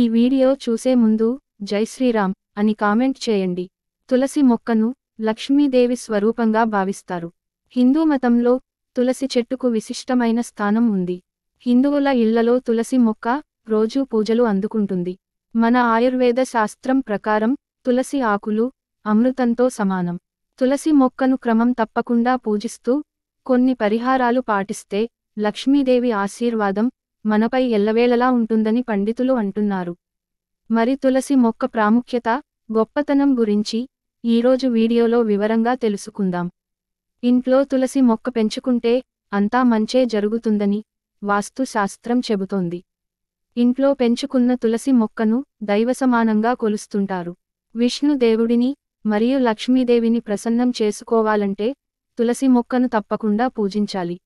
ఈ వీడియో చూసే ముందు జై శ్రీరామ్ అని కామెంట్ చేయండి తులసి మొక్కను లక్ష్మీదేవి స్వరూపంగా భావిస్తారు హిందూ మతంలో తులసి చెట్టుకు విశిష్టమైన స్థానం ఉంది హిందువుల ఇళ్లలో తులసి మొక్క రోజూ పూజలు అందుకుంటుంది మన ఆయుర్వేద శాస్త్రం ప్రకారం తులసి ఆకులు అమృతంతో సమానం తులసి మొక్కను క్రమం తప్పకుండా పూజిస్తూ కొన్ని పరిహారాలు పాటిస్తే లక్ష్మీదేవి ఆశీర్వాదం మనపై ఎల్లవేళలా ఉంటుందని పండితులు అంటున్నారు మరి తులసి మొక్క ప్రాముఖ్యత గొప్పతనం గురించి ఈరోజు వీడియోలో వివరంగా తెలుసుకుందాం ఇంట్లో తులసి మొక్క పెంచుకుంటే అంతా మంచే జరుగుతుందని వాస్తు శాస్త్రం చెబుతోంది ఇంట్లో పెంచుకున్న తులసి మొక్కను దైవసమానంగా కొలుస్తుంటారు విష్ణుదేవుడిని మరియు లక్ష్మీదేవిని ప్రసన్నం చేసుకోవాలంటే తులసి మొక్కను తప్పకుండా పూజించాలి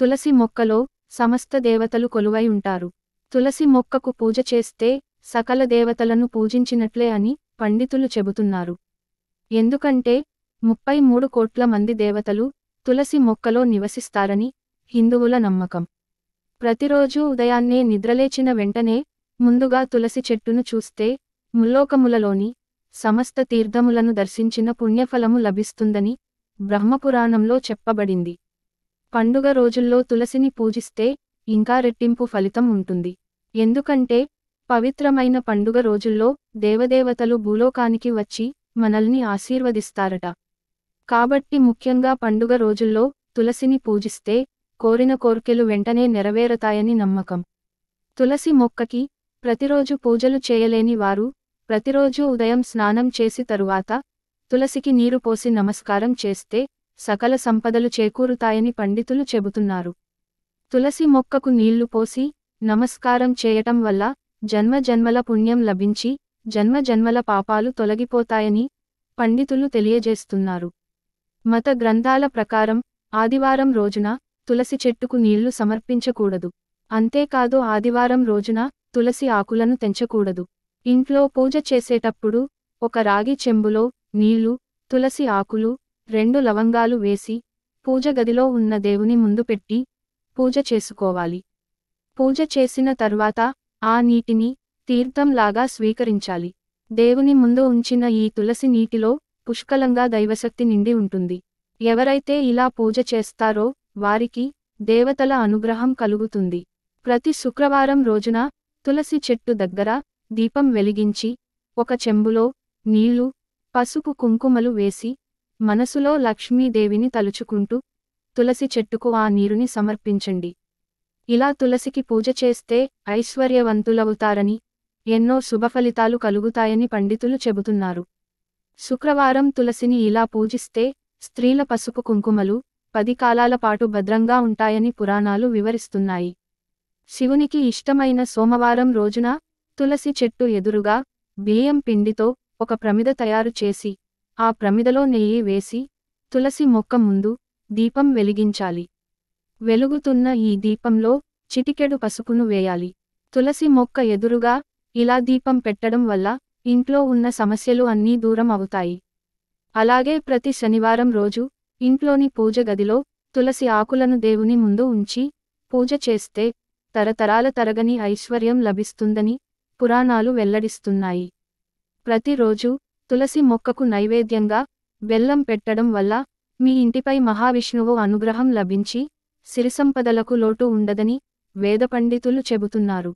తులసి మొక్కలో సమస్త దేవతలు కొలువై ఉంటారు తులసి మొక్కకు పూజ చేస్తే సకల దేవతలను పూజించినట్లే అని పండితులు చెబుతున్నారు ఎందుకంటే ముప్పై మూడు కోట్ల మంది దేవతలు తులసి మొక్కలో నివసిస్తారని హిందువుల నమ్మకం ప్రతిరోజూ ఉదయాన్నే నిద్రలేచిన వెంటనే ముందుగా తులసి చెట్టును చూస్తే ముల్లోకములలోని సమస్త తీర్థములను దర్శించిన పుణ్యఫలము లభిస్తుందని బ్రహ్మపురాణంలో చెప్పబడింది పండుగ రోజుల్లో తులసిని పూజిస్తే ఇంకా రెట్టింపు ఫలితం ఉంటుంది ఎందుకంటే పవిత్రమైన పండుగ రోజుల్లో దేవదేవతలు భూలోకానికి వచ్చి మనల్ని ఆశీర్వదిస్తారట కాబట్టి ముఖ్యంగా పండుగ రోజుల్లో తులసిని పూజిస్తే కోరిన కోర్కెలు వెంటనే నెరవేరతాయని నమ్మకం తులసి మొక్కకి ప్రతిరోజు పూజలు చేయలేని వారు ప్రతిరోజు ఉదయం స్నానం చేసి తరువాత తులసికి నీరు పోసి నమస్కారం చేస్తే సకల సంపదలు చేకూరుతాయని పండితులు చెబుతున్నారు తులసి మొక్కకు నీళ్లు పోసి నమస్కారం చేయటం వల్ల జన్మ జన్మల పుణ్యం లభించి జన్మ జన్మల పాపాలు తొలగిపోతాయని పండితులు తెలియజేస్తున్నారు మత గ్రంథాల ప్రకారం ఆదివారం రోజున తులసి చెట్టుకు నీళ్లు సమర్పించకూడదు అంతేకాదు ఆదివారం రోజున తులసి ఆకులను తెంచకూడదు ఇంట్లో పూజ చేసేటప్పుడు ఒక రాగి చెంబులో నీళ్లు తులసి ఆకులు రెండు లవంగాలు వేసి పూజ గదిలో ఉన్న దేవుని ముందు పెట్టి పూజ చేసుకోవాలి పూజ చేసిన తర్వాత ఆ నీటిని తీర్థంలాగా స్వీకరించాలి దేవుని ముందు ఉంచిన ఈ తులసి నీటిలో పుష్కలంగా దైవశక్తి నిండి ఉంటుంది ఎవరైతే ఇలా పూజ చేస్తారో వారికి దేవతల అనుగ్రహం కలుగుతుంది ప్రతి శుక్రవారం రోజున తులసి చెట్టు దగ్గర దీపం వెలిగించి ఒక చెంబులో నీళ్లు పసుపు కుంకుమలు వేసి మనసులో లక్ష్మీదేవిని తలుచుకుంటూ తులసి చెట్టుకు ఆ నీరుని సమర్పించండి ఇలా తులసికి పూజ చేస్తే ఐశ్వర్యవంతులవుతారని ఎన్నో శుభఫలితాలు కలుగుతాయని పండితులు చెబుతున్నారు శుక్రవారం తులసిని ఇలా పూజిస్తే స్త్రీల పసుపు కుంకుమలు పది కాలాల పాటు భద్రంగా ఉంటాయని పురాణాలు వివరిస్తున్నాయి శివునికి ఇష్టమైన సోమవారం రోజున తులసి చెట్టు ఎదురుగా బియ్యం పిండితో ఒక ప్రమిద తయారు చేసి ఆ ప్రమిదలో నెయ్యి వేసి తులసి మొక్క ముందు దీపం వెలిగించాలి వెలుగుతున్న ఈ దీపంలో చిటికెడు పసుపును వేయాలి తులసి మొక్క ఎదురుగా ఇలా దీపం పెట్టడం వల్ల ఇంట్లో ఉన్న సమస్యలు అన్నీ దూరం అవుతాయి అలాగే ప్రతి శనివారం రోజు ఇంట్లోని పూజ గదిలో తులసి ఆకులను దేవుని ముందు ఉంచి పూజ చేస్తే తరతరాల తరగని ఐశ్వర్యం లభిస్తుందని పురాణాలు వెల్లడిస్తున్నాయి ప్రతిరోజు తులసి మొక్కకు నైవేద్యంగా బెల్లం పెట్టడం వల్ల మీ ఇంటిపై మహావిష్ణువు అనుగ్రహం లభించి సిరిసంపదలకు లోటు ఉండదని వేద పండితులు చెబుతున్నారు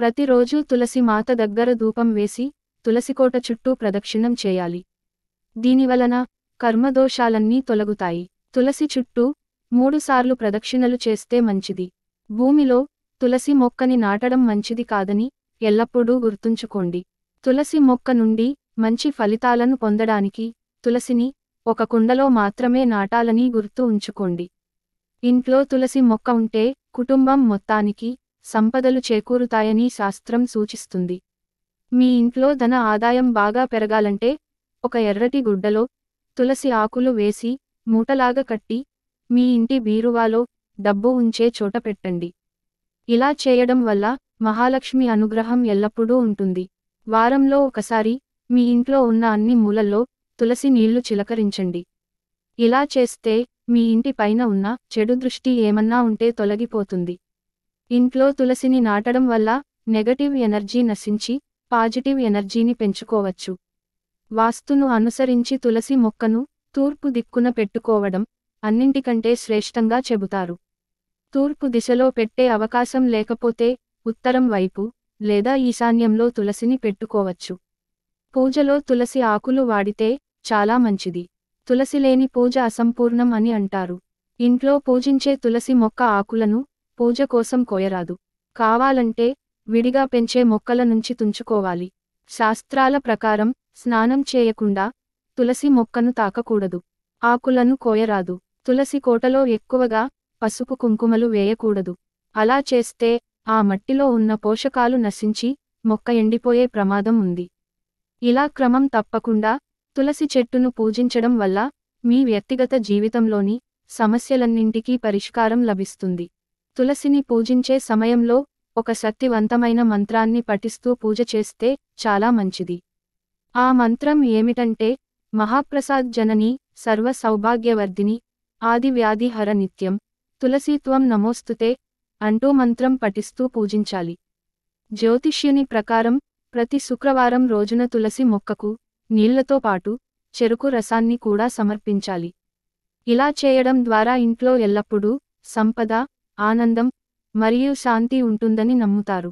ప్రతిరోజూ తులసి మాత దగ్గర ధూపం వేసి తులసికోట చుట్టూ ప్రదక్షిణం చేయాలి దీనివలన కర్మదోషాలన్నీ తొలగుతాయి తులసి చుట్టూ మూడుసార్లు ప్రదక్షిణలు చేస్తే మంచిది భూమిలో తులసి మొక్కని నాటడం మంచిది కాదని ఎల్లప్పుడూ గుర్తుంచుకోండి తులసి మొక్క నుండి మంచి ఫలితాలను పొందడానికి తులసిని ఒక కుండలో మాత్రమే నాటాలని గుర్తు ఉంచుకోండి ఇంట్లో తులసి మొక్క ఉంటే కుటుంబం మొత్తానికి సంపదలు చేకూరుతాయని శాస్త్రం సూచిస్తుంది మీ ఇంట్లో ధన ఆదాయం బాగా పెరగాలంటే ఒక ఎర్రటి గుడ్డలో తులసి ఆకులు వేసి మూటలాగా కట్టి మీ ఇంటి బీరువాలో డబ్బు ఉంచే చోట పెట్టండి ఇలా చేయడం వల్ల మహాలక్ష్మి అనుగ్రహం ఎల్లప్పుడూ ఉంటుంది వారంలో ఒకసారి మీ ఇంట్లో ఉన్న అన్ని మూలల్లో తులసి నీళ్లు చిలకరించండి ఇలా చేస్తే మీ ఇంటి పైన ఉన్న చెడు దృష్టి ఏమన్నా ఉంటే తొలగిపోతుంది ఇంట్లో తులసిని నాటడం వల్ల నెగటివ్ ఎనర్జీ నశించి పాజిటివ్ ఎనర్జీని పెంచుకోవచ్చు వాస్తును అనుసరించి తులసి మొక్కను తూర్పు దిక్కున పెట్టుకోవడం అన్నింటికంటే శ్రేష్టంగా చెబుతారు తూర్పు దిశలో పెట్టే అవకాశం లేకపోతే ఉత్తరం వైపు లేదా ఈశాన్యంలో తులసిని పెట్టుకోవచ్చు పూజలో తులసి ఆకులు వాడితే చాలా మంచిది తులసిలేని పూజ అసంపూర్ణం అని అంటారు ఇంట్లో పూజించే తులసి మొక్క ఆకులను పూజ కోసం కోయరాదు కావాలంటే విడిగా పెంచే మొక్కల నుంచి తుంచుకోవాలి శాస్త్రాల ప్రకారం స్నానం చేయకుండా తులసి మొక్కను తాకకూడదు ఆకులను కోయరాదు తులసి కోటలో ఎక్కువగా పసుపు కుంకుమలు వేయకూడదు అలా చేస్తే ఆ మట్టిలో ఉన్న పోషకాలు నశించి మొక్క ఎండిపోయే ప్రమాదం ఉంది ఇలా క్రమం తప్పకుండా తులసి చెట్టును పూజించడం వల్ల మీ వ్యక్తిగత జీవితంలోని సమస్యలన్నింటికీ పరిష్కారం లభిస్తుంది తులసిని పూజించే సమయంలో ఒక శక్తివంతమైన మంత్రాన్ని పఠిస్తూ పూజ చేస్తే చాలా మంచిది ఆ మంత్రం ఏమిటంటే మహాప్రసాద్ జనని సర్వ సౌభాగ్యవర్ధిని ఆది వ్యాధి హర నిత్యం తులసీత్వం నమోస్తుతే అంటూ మంత్రం పఠిస్తూ పూజించాలి జ్యోతిష్యుని ప్రకారం ప్రతి శుక్రవారం రోజున తులసి మొక్కకు నీళ్లతో పాటు చెరుకు రసాన్ని కూడా సమర్పించాలి ఇలా చేయడం ద్వారా ఇంట్లో ఎల్లప్పుడూ సంపద ఆనందం మరియు శాంతి ఉంటుందని నమ్ముతారు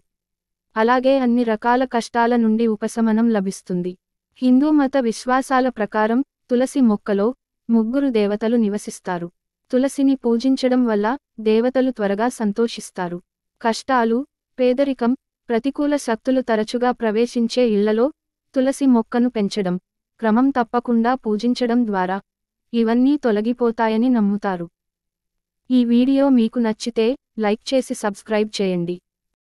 అలాగే అన్ని రకాల కష్టాల నుండి ఉపశమనం లభిస్తుంది హిందూ మత విశ్వాసాల ప్రకారం తులసి మొక్కలో ముగ్గురు దేవతలు నివసిస్తారు తులసిని పూజించడం వల్ల దేవతలు త్వరగా సంతోషిస్తారు కష్టాలు పేదరికం ప్రతికూల శక్తులు తరచుగా ప్రవేశించే ఇళ్లలో తులసి మొక్కను పెంచడం క్రమం తప్పకుండా పూజించడం ద్వారా ఇవన్నీ తొలగిపోతాయని నమ్ముతారు ఈ వీడియో మీకు నచ్చితే లైక్ చేసి సబ్స్క్రైబ్ చేయండి